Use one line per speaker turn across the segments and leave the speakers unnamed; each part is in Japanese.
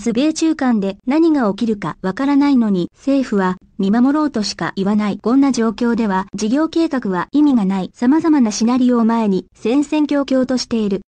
明日米中間で何が起きるかわからないのに、政府は見守ろうとしか言わない。こんな状況では事業計画は意味がない。様々なシナリオを前に戦々恐々としている。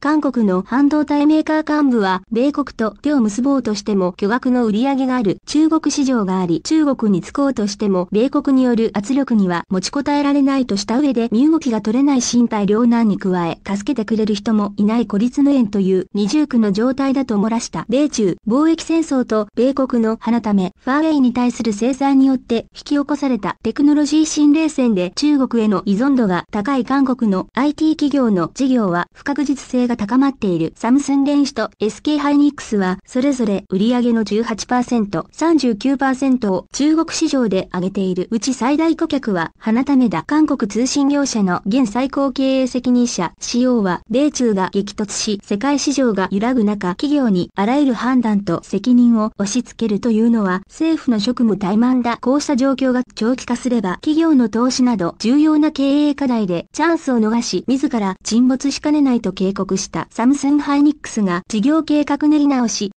韓国の半導体メーカー幹部は米国と手を結ぼうとしても巨額の売り上げがある中国市場があり中国に就こうとしても米国による圧力には持ちこたえられないとした上で身動きが取れない身体両難に加え助けてくれる人もいない孤立無縁という二重苦の状態だと漏らした米中貿易戦争と米国の花ためファーウェイに対する制裁によって引き起こされたテクノロジー新冷戦で中国への依存度が高い韓国の IT 企業の事業は不確実性が高まっているサムスン電子と SK ハイニックスはそれぞれ売上の18%、39%を中国市場で上げているうち最大顧客は花めだ韓国通信業者の現最高経営責任者 CO は米中が激突し世界市場が揺らぐ中企業にあらゆる判断と責任を押し付けるというのは政府の職務怠慢だこうした状況が長期化すれば企業の投資など重要な経営課題でチャンスを逃し自ら沈没しかねないと警告したサムスンハイニックスが事業計画練り直し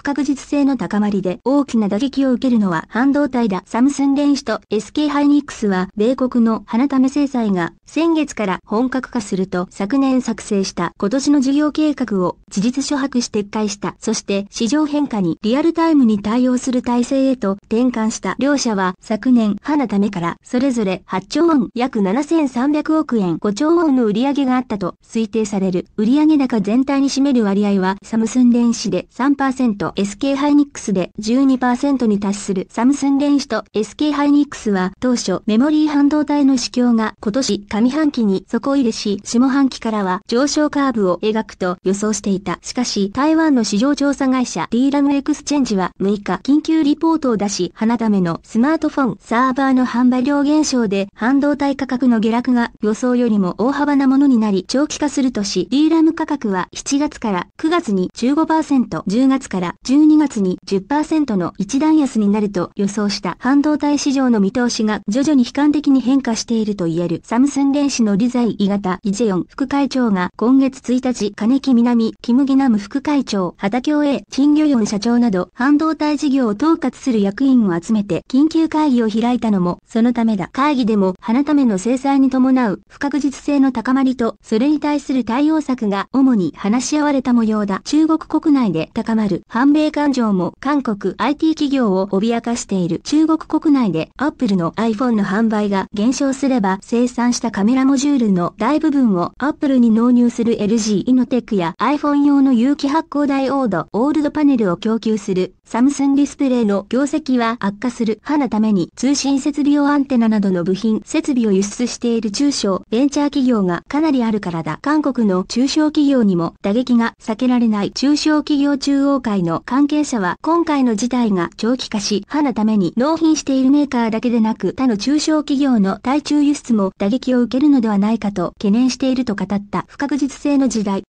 不確実性の高まりで大きな打撃を受けるのは半導体だ。サムスン電子と SK ハイニックスは米国の花ため制裁が先月から本格化すると昨年作成した今年の事業計画を事実諸白し撤回した。そして市場変化にリアルタイムに対応する体制へと転換した両社は昨年花ためからそれぞれ8兆ウォン約7300億円5兆ウォンの売り上げがあったと推定される売上高全体に占める割合はサムスン電子で3% SK ハイニックスで12%に達するサムスン電子と SK ハイニックスは当初メモリー半導体の市況が今年上半期に底入れし、下半期からは上昇カーブを描くと予想していた。しかし、台湾の市場調査会社 D ラムエクスチェンジは6日緊急リポートを出し、花めのスマートフォンサーバーの販売量減少で半導体価格の下落が予想よりも大幅なものになり長期化するとし、D ラム価格は7月から9月に15%、10月から12月に10%の一段安になると予想した半導体市場の見通しが徐々に悲観的に変化していると言えるサムスン電子の理財イ型イジェヨン副会長が今月1日金木南キムギナム副会長畑京栄金魚四社長など半導体事業を統括する役員を集めて緊急会議を開いたのもそのためだ会議でも花ための制裁に伴う不確実性の高まりとそれに対する対応策が主に話し合われた模様だ中国国内で高まる反米感情も韓国 IT 企業を脅かしている中国国内で Apple の iPhone の販売が減少すれば生産したカメラモジュールの大部分を Apple に納入する LG イノテックや iPhone 用の有機発光ダイオードオールドパネルを供給するサムスンディスプレイの業績は悪化する派なために通信設備用アンテナなどの部品設備を輸出している中小ベンチャー企業がかなりあるからだ。韓国の中小企業にも打撃が避けられない中小企業中央会のの関係者は今回の事態が長期化し、歯のために納品しているメーカーだけでなく他の中小企業の対中輸出も打撃を受けるのではないかと懸念していると語った不確実性の時代。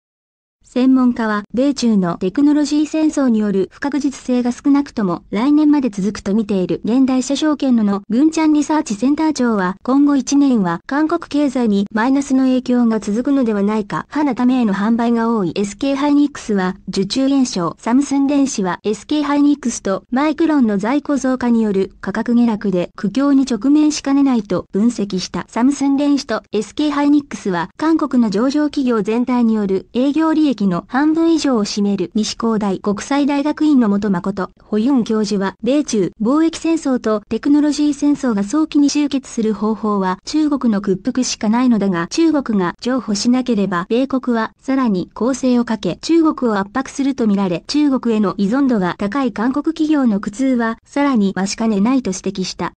専門家は、米中のテクノロジー戦争による不確実性が少なくとも来年まで続くと見ている現代社証券のの軍ちゃんリサーチセンター長は、今後1年は韓国経済にマイナスの影響が続くのではないか、花ためへの販売が多い SK ハイニックスは、受注減少、サムスン電子は SK ハイニックスとマイクロンの在庫増加による価格下落で苦境に直面しかねないと分析したサムスン電子と SK ハイニックスは、韓国の上場企業全体による営業利益益の半分以上を占める西工大国際大学院の元誠、ホユン教授は、米中貿易戦争とテクノロジー戦争が早期に終結する方法は中国の屈服しかないのだが、中国が譲歩しなければ、米国はさらに攻勢をかけ、中国を圧迫するとみられ、中国への依存度が高い韓国企業の苦痛は、さらに増しかねないと指摘した。